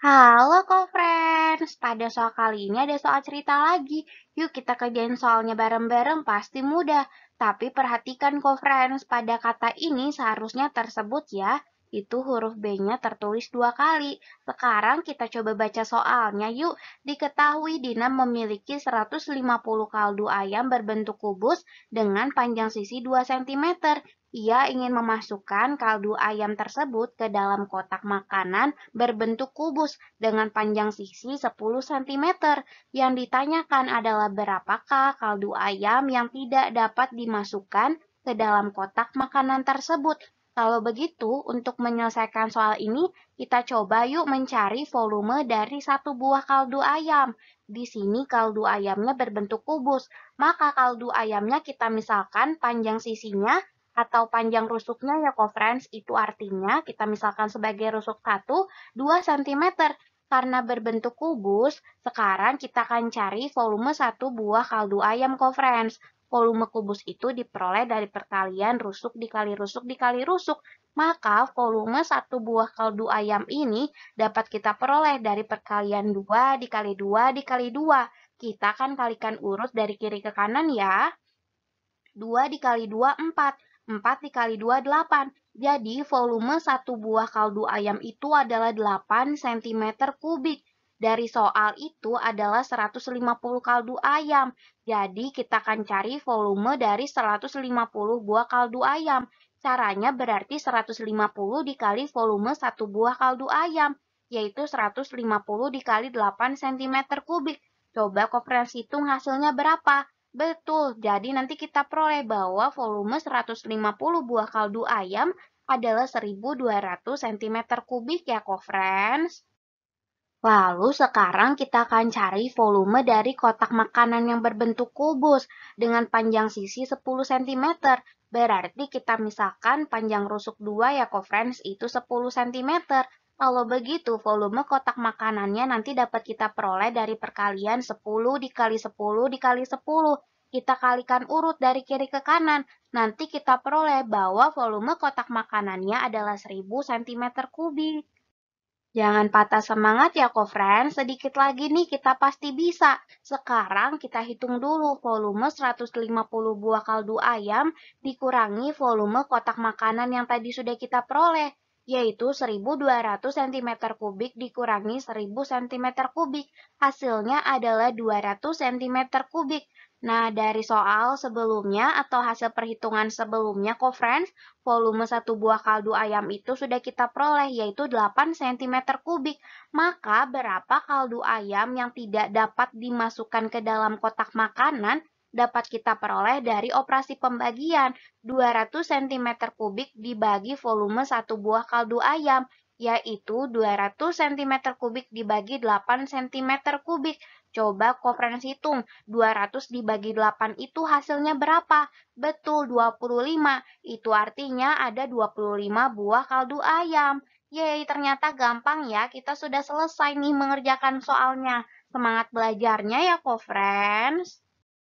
Halo co-friends, pada soal kali ini ada soal cerita lagi. Yuk kita kerjain soalnya bareng-bareng, pasti mudah. Tapi perhatikan co-friends, pada kata ini seharusnya tersebut ya. Itu huruf B-nya tertulis dua kali. Sekarang kita coba baca soalnya yuk. Diketahui Dina memiliki 150 kaldu ayam berbentuk kubus dengan panjang sisi 2 cm. Ia ingin memasukkan kaldu ayam tersebut ke dalam kotak makanan berbentuk kubus dengan panjang sisi 10 cm. Yang ditanyakan adalah berapakah kaldu ayam yang tidak dapat dimasukkan ke dalam kotak makanan tersebut. Kalau begitu, untuk menyelesaikan soal ini, kita coba yuk mencari volume dari satu buah kaldu ayam. Di sini kaldu ayamnya berbentuk kubus, maka kaldu ayamnya kita misalkan panjang sisinya atau panjang rusuknya ya friends itu artinya kita misalkan sebagai rusuk 1 2 cm karena berbentuk kubus, sekarang kita akan cari volume satu buah kaldu ayam friends Volume kubus itu diperoleh dari perkalian rusuk dikali rusuk dikali rusuk. Maka volume satu buah kaldu ayam ini dapat kita peroleh dari perkalian 2 dikali 2 dikali 2. Kita akan kalikan urut dari kiri ke kanan ya. 2 dikali 2, 4. 4 dikali 2, 8. Jadi, volume satu buah kaldu ayam itu adalah 8 cm kubik. Dari soal itu adalah 150 kaldu ayam. Jadi, kita akan cari volume dari 150 buah kaldu ayam. Caranya berarti 150 dikali volume satu buah kaldu ayam, yaitu 150 dikali 8 cm kubik. Coba konferensi hitung hasilnya berapa? Betul. Jadi nanti kita peroleh bahwa volume 150 buah kaldu ayam adalah 1200 cm kubik ya, co-friends. Lalu sekarang kita akan cari volume dari kotak makanan yang berbentuk kubus dengan panjang sisi 10 cm. Berarti kita misalkan panjang rusuk 2 ya, co-friends, itu 10 cm. Kalau begitu, volume kotak makanannya nanti dapat kita peroleh dari perkalian 10 dikali 10 dikali 10. Kita kalikan urut dari kiri ke kanan. Nanti kita peroleh bahwa volume kotak makanannya adalah 1000 cm kubik. Jangan patah semangat ya, ko Friends. Sedikit lagi nih kita pasti bisa. Sekarang kita hitung dulu volume 150 buah kaldu ayam dikurangi volume kotak makanan yang tadi sudah kita peroleh yaitu 1200 cm 3 dikurangi 1000 cm 3 Hasilnya adalah 200 cm 3 Nah, dari soal sebelumnya atau hasil perhitungan sebelumnya, co friends, volume satu buah kaldu ayam itu sudah kita peroleh, yaitu 8 cm 3 Maka, berapa kaldu ayam yang tidak dapat dimasukkan ke dalam kotak makanan dapat kita peroleh dari operasi pembagian 200 cm 3 dibagi volume satu buah kaldu ayam, yaitu 200 cm 3 dibagi 8 cm 3 Coba Kofrens hitung, 200 dibagi 8 itu hasilnya berapa? Betul, 25. Itu artinya ada 25 buah kaldu ayam. Yeay, ternyata gampang ya, kita sudah selesai nih mengerjakan soalnya. Semangat belajarnya ya, Kofrens.